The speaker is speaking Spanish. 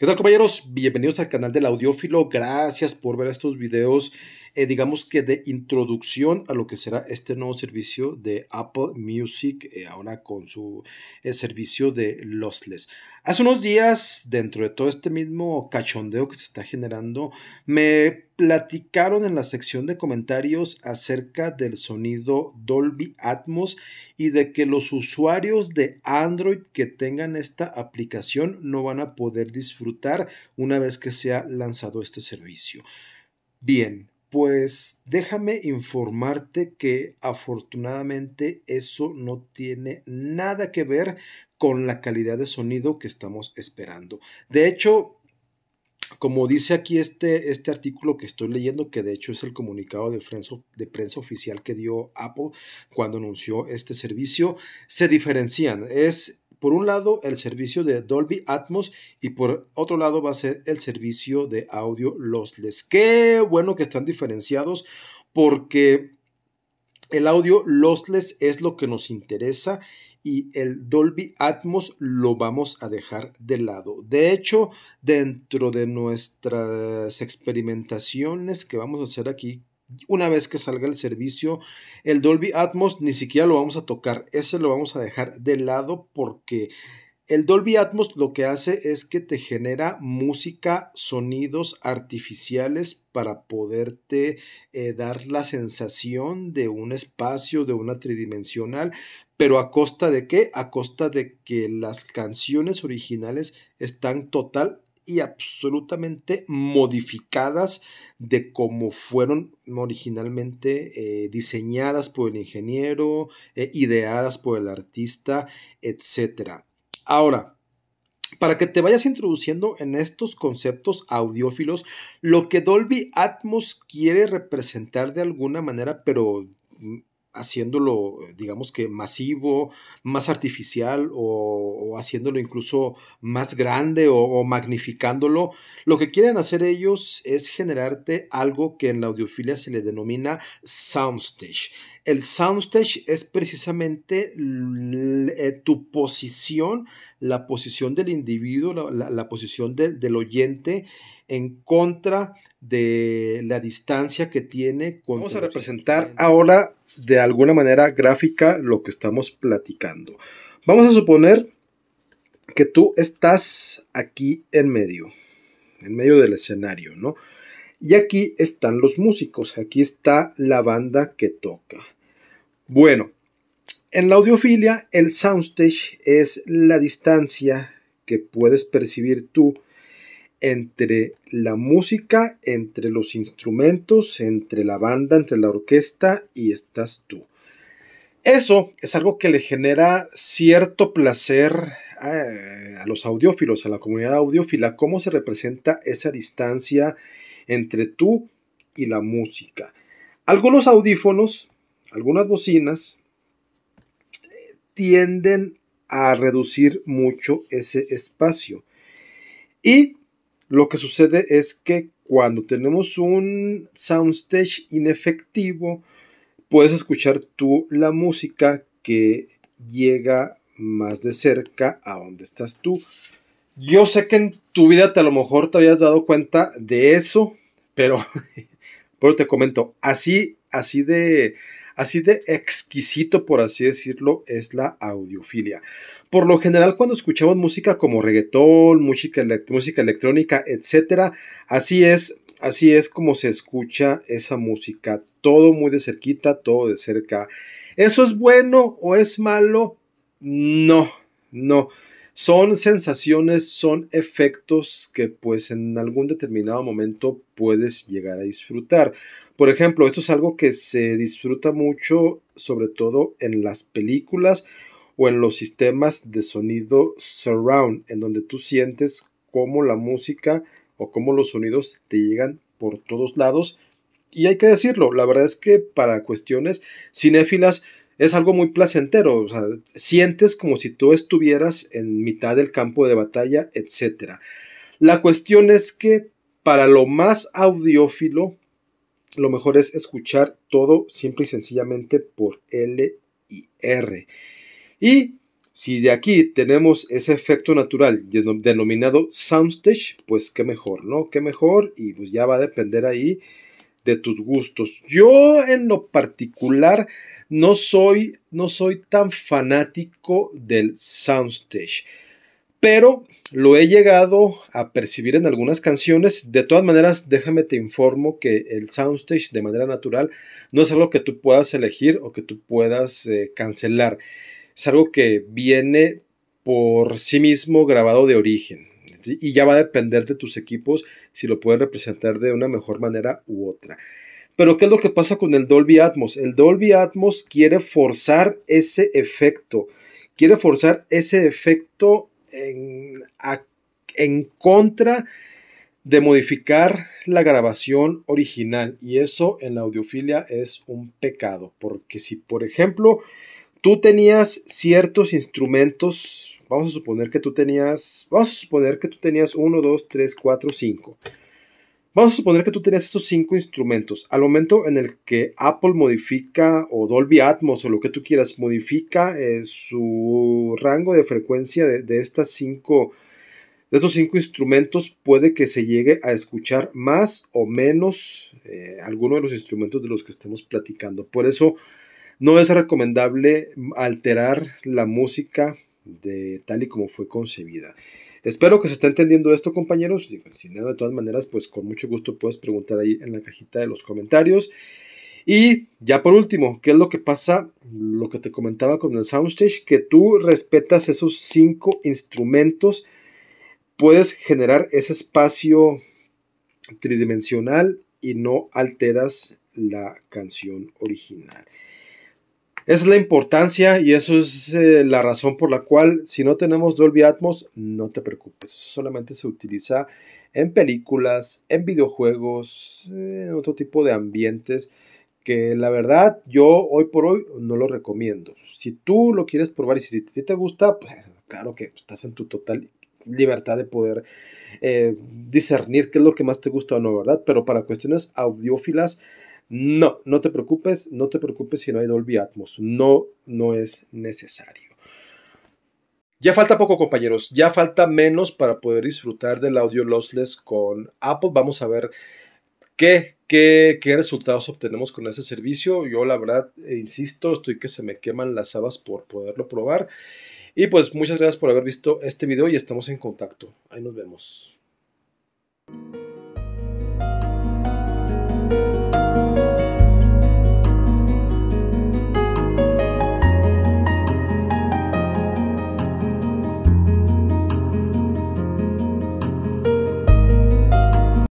¿Qué tal compañeros? Bienvenidos al canal del Audiófilo. Gracias por ver estos videos, eh, digamos que de introducción a lo que será este nuevo servicio de Apple Music, eh, ahora con su eh, servicio de Lossless. Hace unos días, dentro de todo este mismo cachondeo que se está generando, me platicaron en la sección de comentarios acerca del sonido Dolby Atmos y de que los usuarios de Android que tengan esta aplicación no van a poder disfrutar una vez que se ha lanzado este servicio. Bien, pues déjame informarte que afortunadamente eso no tiene nada que ver con la calidad de sonido que estamos esperando. De hecho, como dice aquí este, este artículo que estoy leyendo, que de hecho es el comunicado de prensa, de prensa oficial que dio Apple cuando anunció este servicio, se diferencian. Es por un lado el servicio de Dolby Atmos y por otro lado va a ser el servicio de audio lossless. Qué bueno que están diferenciados porque el audio lossless es lo que nos interesa y el Dolby Atmos lo vamos a dejar de lado. De hecho, dentro de nuestras experimentaciones que vamos a hacer aquí, una vez que salga el servicio, el Dolby Atmos ni siquiera lo vamos a tocar, ese lo vamos a dejar de lado porque el Dolby Atmos lo que hace es que te genera música, sonidos artificiales para poderte eh, dar la sensación de un espacio, de una tridimensional, pero a costa de qué? A costa de que las canciones originales están total y absolutamente modificadas de cómo fueron originalmente eh, diseñadas por el ingeniero, eh, ideadas por el artista, etc. Ahora, para que te vayas introduciendo en estos conceptos audiófilos, lo que Dolby Atmos quiere representar de alguna manera, pero mm, haciéndolo, eh, digamos que masivo, más artificial o, haciéndolo incluso más grande o, o, magnificándolo. Lo que quieren hacer ellos es generarte algo que en la audiofilia se le denomina soundstage. El soundstage es precisamente eh, tu posición la posición del individuo, la, posición del oyente en contra de la distancia que tiene. Con Vamos a representar ahora de alguna manera gráfica lo que estamos platicando. Vamos a suponer que tú estás aquí en medio, en medio del escenario, ¿no? Y aquí están los músicos, aquí está la banda que toca. Bueno, en la audiofilia, el soundstage es la distancia que puedes percibir tú entre la música, entre los instrumentos, entre la banda, entre la orquesta y estás tú. Eso es algo que le genera cierto placer eh, a, los audiófilos, a la comunidad audiófila, cómo se representa esa distancia entre tú y la música. Algunos audífonos, algunas bocinas, tienden a reducir mucho ese espacio. Y lo que sucede es que cuando tenemos un soundstage inefectivo, puedes escuchar tú la música que llega más de cerca a donde estás tú. Yo sé que en tu vida te a lo mejor te habías dado cuenta de eso, pero, pero te comento, así, así de, Así de exquisito, por así decirlo, es la audiofilia. Por lo general, cuando escuchamos música como reggaetón, música, electrónica, etc., así es, así es como se escucha esa música. Todo muy de cerquita, todo de cerca. ¿Eso es bueno o es malo? No, no. Son sensaciones, son efectos que pues en algún determinado momento puedes llegar a disfrutar. Por ejemplo, esto es algo que se disfruta mucho, sobre todo en las películas o en los sistemas de sonido surround, en donde tú sientes cómo la música o cómo los sonidos te llegan por todos lados. Y hay que decirlo, la verdad es que para cuestiones cinéfilas es algo muy placentero, o sea, sientes como si tú estuvieras en mitad del campo de batalla, etc. La cuestión es que para lo más audiófilo, lo mejor es escuchar todo simple y sencillamente por L y R. Y si de aquí tenemos ese efecto natural denominado soundstage, pues qué mejor, ¿no? Qué mejor y pues ya va a depender ahí de tus gustos. Yo en lo particular no soy, no soy tan fanático del soundstage, pero lo he llegado a percibir en algunas canciones. De todas maneras, déjame te informo que el soundstage de manera natural no es algo que tú puedas elegir o que tú puedas eh, cancelar. Es algo que viene por sí mismo grabado de origen. Y ya va a depender de tus equipos si lo pueden representar de una mejor manera u otra. Pero ¿qué es lo que pasa con el Dolby Atmos? El Dolby Atmos quiere forzar ese efecto. Quiere forzar ese efecto en, en contra de modificar la grabación original. Y eso en la audiofilia es un pecado. Porque si, por ejemplo, tú tenías ciertos instrumentos Vamos a suponer que tú tenías, vamos a suponer que tú tenías 1, 2, 3, 4, 5. Vamos a suponer que tú tenías esos cinco instrumentos. Al momento en el que Apple modifica o Dolby Atmos o lo que tú quieras, modifica eh, su rango de frecuencia de, estas cinco, de estos cinco instrumentos, puede que se llegue a escuchar más o menos eh, alguno de los instrumentos de los que estemos platicando. Por eso no es recomendable alterar la música de tal y como fue concebida. Espero que se esté entendiendo esto, compañeros. Si no, de todas maneras, pues con mucho gusto puedes preguntar ahí en la cajita de los comentarios. Y ya por último, ¿qué es lo que pasa? Lo que te comentaba con el soundstage, que tú respetas esos cinco instrumentos, puedes generar ese espacio tridimensional y no alteras la canción original. Esa es la importancia y eso es eh, la razón por la cual si no tenemos Dolby Atmos, no te preocupes. solamente se utiliza en películas, en videojuegos, en otro tipo de ambientes que la verdad yo hoy por hoy no lo recomiendo. Si tú lo quieres probar y si, te gusta, pues claro que estás en tu total libertad de poder eh, discernir qué es lo que más te gusta o no, ¿verdad? Pero para cuestiones audiófilas, no, no te preocupes, no te preocupes si no hay Dolby Atmos, no, no es necesario. Ya falta poco, compañeros. Ya falta menos para poder disfrutar del audio lossless con Apple. Vamos a ver qué, qué resultados obtenemos con ese servicio. Yo, la verdad, eh, insisto, estoy que se me queman las habas por poderlo probar. Y pues muchas gracias por haber visto este video y estamos en contacto. Ahí nos vemos.